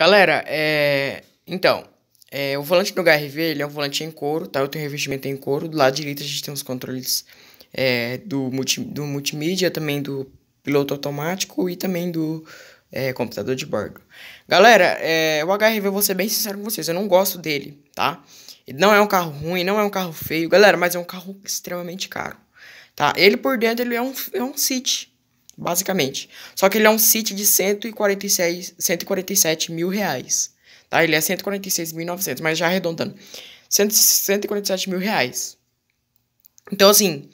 Galera, é... então, é... o volante do HRV ele é um volante em couro, tá? Eu tenho revestimento em couro. Do lado direito a gente tem os controles é... do, multi... do multimídia, também do piloto automático e também do é, computador de bordo. Galera, é, o HRV, eu vou ser bem sincero com vocês, eu não gosto dele, tá? Ele não é um carro ruim, não é um carro feio, galera, mas é um carro extremamente caro, tá? Ele por dentro, ele é um, é um City, basicamente. Só que ele é um CIT de 146, 147 mil reais. Tá? Ele é 146.900, mas já arredondando. 100, 147 mil reais. Então, assim,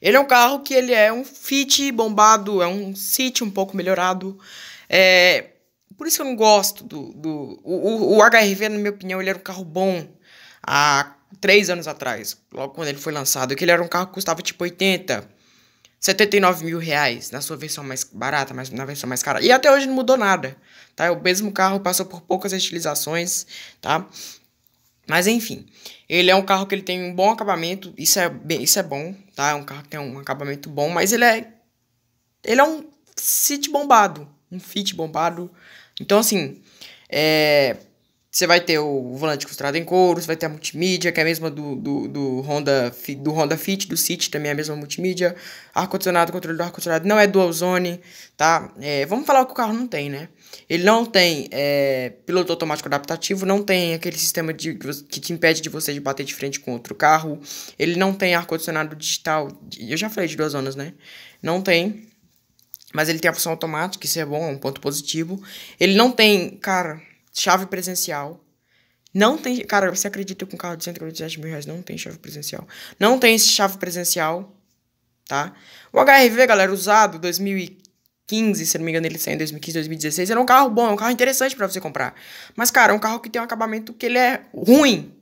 ele é um carro que ele é um fit bombado, é um CIT um pouco melhorado. É... Por isso que eu não gosto do... do... O, o, o HRV, na minha opinião, ele era um carro bom. há três anos atrás, logo quando ele foi lançado, que ele era um carro que custava tipo 80 79 mil reais na sua versão mais barata, mas na versão mais cara. E até hoje não mudou nada, tá? O mesmo carro passou por poucas estilizações, tá? Mas enfim, ele é um carro que ele tem um bom acabamento, isso é, bem, isso é bom, tá? É um carro que tem um acabamento bom, mas ele é ele é um fit bombado, um fit bombado. Então assim, é, você vai ter o volante costurado em couro, você vai ter a multimídia, que é a mesma do, do, do Honda, do Honda Fit, do City também é a mesma multimídia. Ar-condicionado, controle do ar-condicionado, não é dual zone, tá? É, vamos falar o que o carro não tem, né? Ele não tem é, piloto automático adaptativo, não tem aquele sistema de, que te impede de você de bater de frente com outro carro. Ele não tem ar-condicionado digital, eu já falei de duas zonas, né? Não tem, mas ele tem a função automática, isso é bom, é um ponto positivo. Ele não tem, cara chave presencial. Não tem. Cara, você acredita que um carro de 147 mil reais não tem chave presencial? Não tem chave presencial, tá? O HRV, galera, usado 2015, se não me engano, ele saiu em 2015, 2016. Era um carro bom, é um carro interessante para você comprar. Mas, cara, é um carro que tem um acabamento que ele é ruim,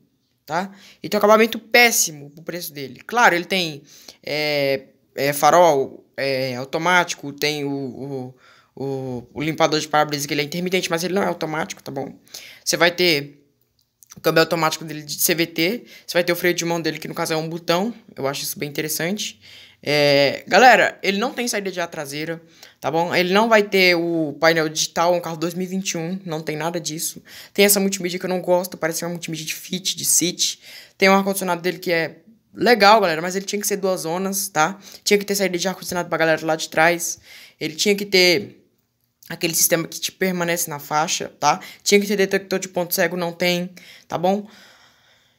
tá? E tem um acabamento péssimo pro preço dele. Claro, ele tem é, é farol é, automático, tem o, o o, o limpador de para-brisa que ele é intermitente, mas ele não é automático, tá bom? Você vai ter o câmbio automático dele de CVT, você vai ter o freio de mão dele, que no caso é um botão, eu acho isso bem interessante. É, galera, ele não tem saída de ar traseira, tá bom? Ele não vai ter o painel digital, é um carro 2021, não tem nada disso. Tem essa multimídia que eu não gosto, parece uma multimídia de fit, de sit. Tem um ar-condicionado dele que é legal, galera, mas ele tinha que ser duas zonas, tá? Tinha que ter saída de ar-condicionado pra galera lá de trás. Ele tinha que ter aquele sistema que te permanece na faixa, tá? Tinha que ter detector de ponto cego, não tem, tá bom?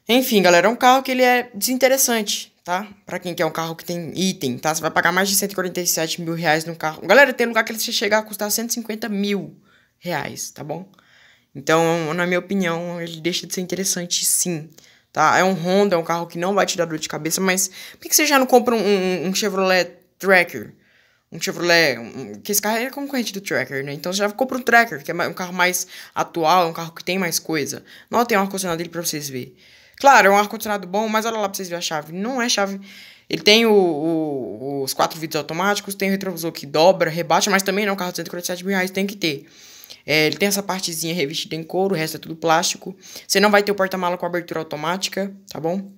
Enfim, galera, é um carro que ele é desinteressante, tá? Pra quem quer um carro que tem item, tá? Você vai pagar mais de 147 mil reais num carro. Galera, tem lugar que ele chegar a custar 150 mil reais, tá bom? Então, na minha opinião, ele deixa de ser interessante sim, tá? É um Honda, é um carro que não vai te dar dor de cabeça, mas por que você já não compra um, um, um Chevrolet Tracker? um Chevrolet, um, que esse carro é concorrente do Tracker, né? Então você já compra um Tracker, que é um carro mais atual, é um carro que tem mais coisa. Não tem um ar-condicionado dele pra vocês verem. Claro, é um ar-condicionado bom, mas olha lá pra vocês verem a chave. Não é chave... Ele tem o, o, os quatro vidros automáticos, tem o retrovisor que dobra, rebaixa, mas também não é um carro de 147 mil reais, tem que ter. É, ele tem essa partezinha revestida em couro, o resto é tudo plástico. Você não vai ter o porta-mala com abertura automática, tá bom?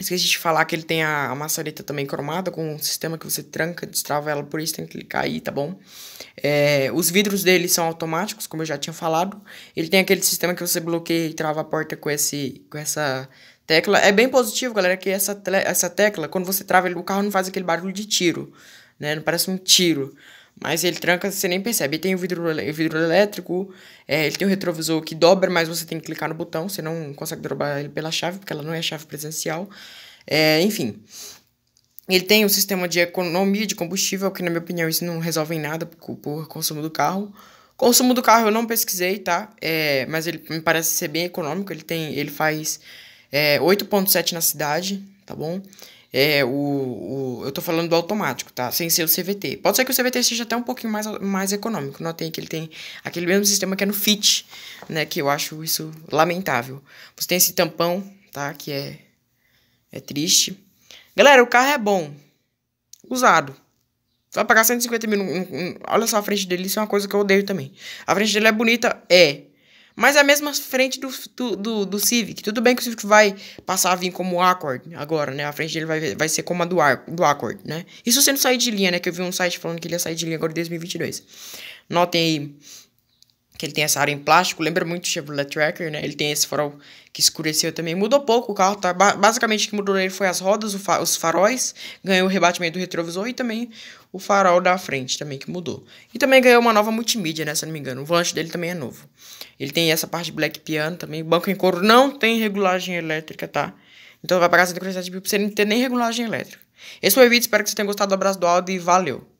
Esqueci de falar que ele tem a, a maçaneta também cromada, com um sistema que você tranca, destrava ela, por isso tem que clicar aí, tá bom? É, os vidros dele são automáticos, como eu já tinha falado. Ele tem aquele sistema que você bloqueia e trava a porta com, esse, com essa tecla. É bem positivo, galera, que essa, essa tecla, quando você trava ele, o carro não faz aquele barulho de tiro, né? Não parece um tiro. Mas ele tranca, você nem percebe. Ele tem o vidro, o vidro elétrico, é, ele tem o retrovisor que dobra, mas você tem que clicar no botão, você não consegue dobrar ele pela chave, porque ela não é chave presencial. É, enfim. Ele tem um sistema de economia de combustível, que na minha opinião isso não resolve em nada por, por consumo do carro. Consumo do carro eu não pesquisei, tá? É, mas ele me parece ser bem econômico. Ele tem, ele faz é, 8.7 na cidade, tá bom? é, o, o, eu tô falando do automático, tá? Sem ser o CVT. Pode ser que o CVT seja até um pouquinho mais, mais econômico. Notem que ele tem aquele mesmo sistema que é no FIT, né? Que eu acho isso lamentável. Você tem esse tampão, tá? Que é, é triste. Galera, o carro é bom. Usado. Você vai pagar 150 mil. Um, um, olha só, a frente dele, isso é uma coisa que eu odeio também. A frente dele é bonita? É. Mas é a mesma frente do, do, do, do, Civic. Tudo bem que o Civic vai passar a vir como Accord agora, né? A frente dele vai, vai ser como a do, Ar, do Accord, né? Isso sendo sair de linha, né? Que eu vi um site falando que ele ia sair de linha agora em 2022. Notem aí que ele tem essa área em plástico, lembra muito o Chevrolet Tracker, né? Ele tem esse farol que escureceu também. Mudou pouco o carro, tá? basicamente o que mudou nele foi as rodas, os faróis, ganhou o rebatimento do retrovisor e também o farol da frente também que mudou. E também ganhou uma nova multimídia, né, se não me engano. O volante dele também é novo. Ele tem essa parte black piano também, banco em couro, não tem regulagem elétrica, tá? Então vai pagar 147 mil pra você não ter nem regulagem elétrica. Esse foi o vídeo, espero que você tenha gostado. do abraço do Aldo e valeu!